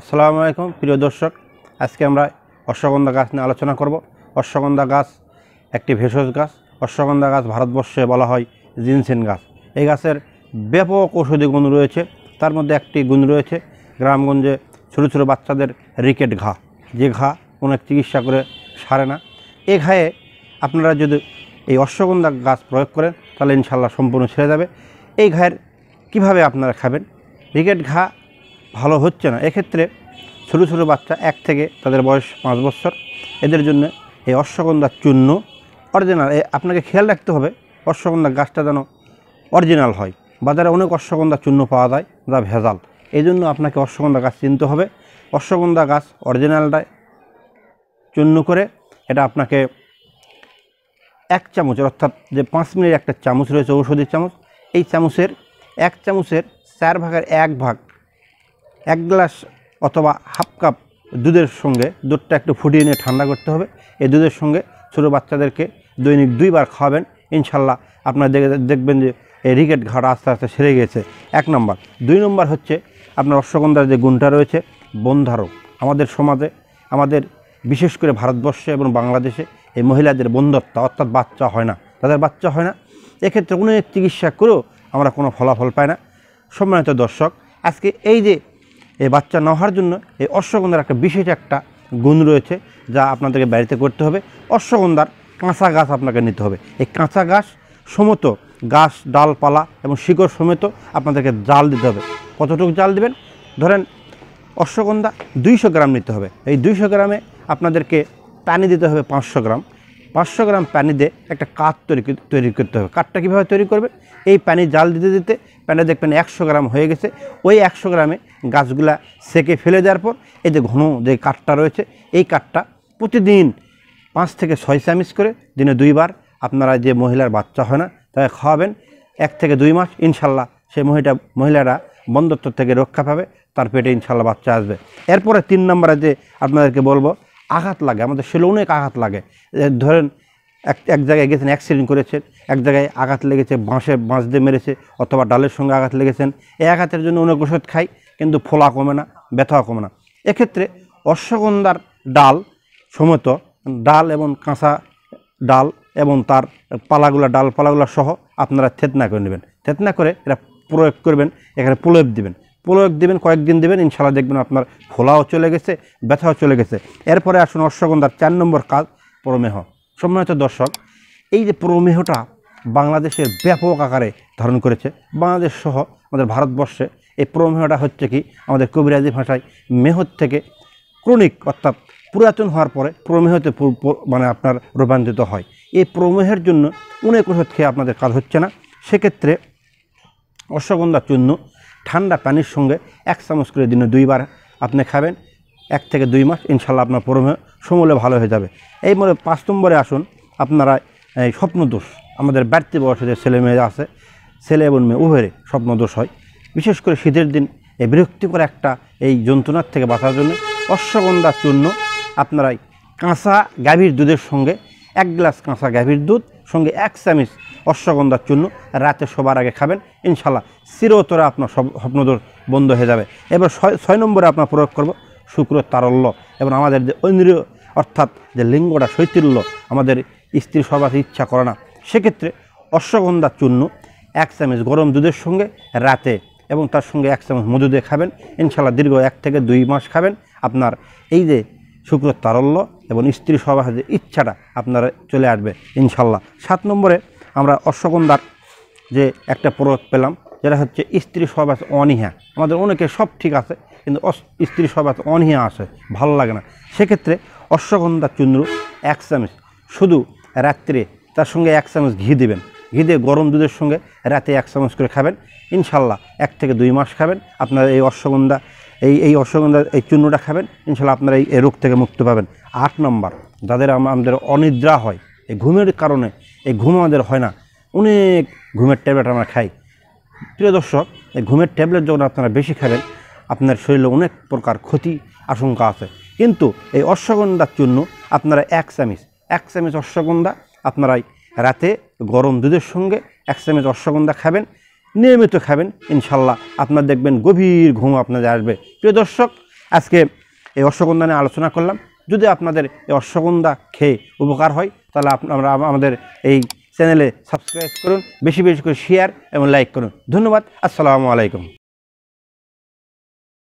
আসসালামু আলাইকুম প্রিয় দর্শক আজকে আমরা অশ্বগন্ধা গাছ নিয়ে আলোচনা করব অশ্বগন্ধা গাছ একটি ভেষজ গাছ অশ্বগন্ধা গাছ ভারতবর্ষে বলা হয় জিনসেন গাছ এই গাছের ব্যাপক ঔষধি গুণ রয়েছে তার মধ্যে একটি গুণ রয়েছে গ্রামগঞ্জে ছোটো ছোটো বাচ্চাদের রিকেট ঘা যে ঘা অনেক চিকিৎসা করে সারে না এ ঘায়ে আপনারা যদি এই অশ্বগন্ধা গাছ প্রয়োগ করেন তাহলে ইনশাল্লাহ সম্পূর্ণ ছেড়ে যাবে এই ঘায়ের কিভাবে আপনারা খাবেন রিকেট ঘা ভালো হচ্ছে না এক্ষেত্রে ছোটো ছোটো বাচ্চা এক থেকে তাদের বয়স পাঁচ বছর এদের জন্য এই অশ্বগন্ধার চূর্ণ অরিজিনাল আপনাকে খেয়াল রাখতে হবে অশ্বগন্ধা গাছটা যেন অরিজিনাল হয় বাজারে অনেক অশ্বগন্ধা চূর্ণ পাওয়া যায় যা ভেজাল এই জন্য আপনাকে অশ্বগন্ধা গাছ চিনতে হবে অশ্বগন্ধা গাছ অরিজিনালটায় চূর্ণ করে এটা আপনাকে এক চামচ অর্থাৎ যে পাঁচ মিনিট একটা চামচ রয়েছে ঔষধের চামচ এই চামচের এক চামচের চার ভাগের এক ভাগ এক গ্লাস অথবা হাফ কাপ দুধের সঙ্গে দুধটা একটু ফুটিয়ে নিয়ে ঠান্ডা করতে হবে এই দুধের সঙ্গে ছোটো বাচ্চাদেরকে দৈনিক দুইবার খাওয়াবেন ইনশাল্লাহ আপনারা দেখবেন যে এই রিকেট ঘাটা আস্তে আস্তে সেরে গেছে এক নম্বর দুই নম্বর হচ্ছে আপনার অশ্বগন্ধার যে গুণটা রয়েছে বন্ধারক আমাদের সমাজে আমাদের বিশেষ করে ভারতবর্ষে এবং বাংলাদেশে এই মহিলাদের বন্ধত্ব অর্থাৎ বাচ্চা হয় না তাদের বাচ্চা হয় না এক্ষেত্রে কোনো চিকিৎসা করেও আমরা কোনো ফলাফল পাই না সম্মানিত দর্শক আজকে এই যে এই বাচ্চা না হওয়ার জন্য এই অশ্বগন্ধার একটা বিশেষ একটা গুণ রয়েছে যা আপনাদেরকে বাড়িতে করতে হবে অশ্বগন্ধার কাঁচা গাছ আপনাকে নিতে হবে এই কাঁচা গাছ সমত গাছ ডালপালা এবং শিকড় সমেত আপনাদেরকে জাল দিতে হবে কতটুকু জাল দেবেন ধরেন অশ্বগন্ধা দুইশো গ্রাম নিতে হবে এই দুইশো গ্রামে আপনাদেরকে পানি দিতে হবে পাঁচশো গ্রাম পাঁচশো গ্রাম দিয়ে একটা কাঠ তৈরি তৈরি করতে হবে কাঠটা কীভাবে তৈরি করবে এই পানি জাল দিতে দিতে প্যানে দেখবেন একশো গ্রাম হয়ে গেছে ওই একশো গ্রামে গাছগুলা সেকে ফেলে দেওয়ার পর এই যে ঘন যে কাঠটা রয়েছে এই কাঠটা প্রতিদিন পাঁচ থেকে ছয় চামিচ করে দিনে দুইবার আপনারা যে মহিলার বাচ্চা হয় না তাকে খাওয়াবেন এক থেকে দুই মাস ইনশাল্লাহ সেই মহিলা মহিলারা বন্দত্ব থেকে রক্ষা পাবে তার পেটে ইনশাল্লাহ বাচ্চা আসবে এরপরে তিন নম্বরে যে আপনাদেরকে বলবো আঘাত লাগে আমাদের শরীরে অনেক আঘাত লাগে ধরেন এক এক জায়গায় গেছেন অ্যাক্সিডেন্ট করেছেন এক জায়গায় আঘাত লেগেছে বাঁশে বাঁশ দিয়ে মেরেছে অথবা ডালের সঙ্গে আঘাত লেগেছেন এই আঘাতের জন্য অনেক ওষুধ খাই কিন্তু ফোলা কমে না ব্যথা কমে না এক্ষেত্রে অশ্বগন্ধার ডাল সমেত ডাল এবং কাঁচা ডাল এবং তার পালাগুলা ডাল পালাগুলা সহ আপনারা থেতনা করে নেবেন থেতনা করে এরা প্রয়োগ করবেন এখানে প্রলেপ দিবেন এক দেবেন কয়েকদিন দেবেন ইনশাল্লাহ দেখবেন আপনার খোলাও চলে গেছে ব্যথাও চলে গেছে এরপরে আসুন অশ্বগন্ধার চার নম্বর কাজ প্রমেহ সম্মানিত দর্শক এই যে প্রমেহটা বাংলাদেশের ব্যাপক আকারে ধারণ করেছে বাংলাদেশ সহ আমাদের ভারতবর্ষে এই প্রমেহটা হচ্ছে কি আমাদের কবিরাজি ভাষায় মেহর থেকে ক্রনিক অর্থাৎ পুরাতন হওয়ার পরে প্রমেহতে মানে আপনার রূপান্তরিত হয় এই প্রমেহের জন্য অনেক ওষুধ খেয়ে আপনাদের কাজ হচ্ছে না সেক্ষেত্রে অশ্বগন্ধার চূর্ণ ঠান্ডা পানির সঙ্গে এক চামচ করে দিনে দুইবার আপনি খাবেন এক থেকে দুই মাস ইনশাল্লাহ আপনার পরমে সমূলে ভালো হয়ে যাবে এই মনে পাঁচ নম্বরে আসুন আপনারা এই স্বপ্নদোষ আমাদের বাড়তি বয়সে যে ছেলে মেয়ে আছে ছেলে এবং মেয়ে উভয়ের স্বপ্নদোষ হয় বিশেষ করে শীতের দিন এই বিরক্তিকর একটা এই যন্ত্রণার থেকে বাঁচার জন্য অশ্বগন্ধার চূর্ণ আপনারাই কাঁচা গাভীর দুধের সঙ্গে এক গ্লাস কাঁচা গাভীর দুধ সঙ্গে এক চামিচ অশ্বগন্ধার চূর্ণ রাতে সবার আগে খাবেন ইনশাল্লাহ চিরতরে আপনার সব স্বপ্নদোর বন্ধ হয়ে যাবে এবার ছয় নম্বরে আপনার প্রয়োগ করব শুক্র তারল্য এবং আমাদের যে ঐন্দ্রীয় অর্থাৎ যে লিঙ্গটা শৈতিল্য আমাদের স্ত্রী সবার ইচ্ছা করে না সেক্ষেত্রে অশ্বগন্ধার চূর্ণ এক চামিচ গরম দুধের সঙ্গে রাতে এবং তার সঙ্গে এক চামচ মধু দিয়ে খাবেন ইনশাল্লাহ দীর্ঘ এক থেকে দুই মাস খাবেন আপনার এই যে শুক্র তারল্য এবং স্ত্রী যে ইচ্ছাটা আপনারা চলে আসবে ইনশাল্লাহ সাত নম্বরে আমরা অশ্বগন্ধার যে একটা প্রয়োগ পেলাম যেটা হচ্ছে স্ত্রী সহবাস অনীহা আমাদের অনেকে সব ঠিক আছে কিন্তু স্ত্রী সবাস অনীহা আসে ভালো লাগে না সেক্ষেত্রে অশ্বগন্ধা চুন্দ্র এক চামচ শুধু রাত্রে তার সঙ্গে এক চামচ ঘি দেবেন ঘি দিয়ে গরম দুধের সঙ্গে রাতে এক চামচ করে খাবেন ইনশাল্লাহ এক থেকে দুই মাস খাবেন আপনারা এই অশ্বগন্ধা এই এই অশ্বগন্ধা এই চূর্ণটা খাবেন ইনশাল্লাহ আপনারা এই রোগ থেকে মুক্তি পাবেন আট নম্বর যাদের আমাদের অনিদ্রা হয় এই ঘুমের কারণে এই ঘুম আমাদের হয় না অনেক ঘুমের ট্যাবলেট আমরা খাই প্রিয় দর্শক এই ঘুমের ট্যাবলেট যখন আপনারা বেশি খাবেন আপনার শরীরে অনেক প্রকার ক্ষতি আশঙ্কা আছে কিন্তু এই অশ্বগন্ধার চূর্ণ আপনারা এক চামিচ এক চামিচ অশ্বগন্ধা আপনারা রাতে গরম দুধের সঙ্গে এক চামিচ অশ্বগন্ধা খাবেন নিয়মিত খাবেন ইনশাল্লাহ আপনার দেখবেন গভীর ঘুম আপনাদের আসবে প্রিয় দর্শক আজকে এই অশ্বগন্ধা নিয়ে আলোচনা করলাম যদি আপনাদের এই অশ্বগন্ধা খেয়ে উপকার হয় তাহলে আপনারা আমাদের এই চ্যানেলে সাবস্ক্রাইব করুন বেশি বেশি করে শেয়ার এবং লাইক করুন ধন্যবাদ আসসালামু আলাইকুম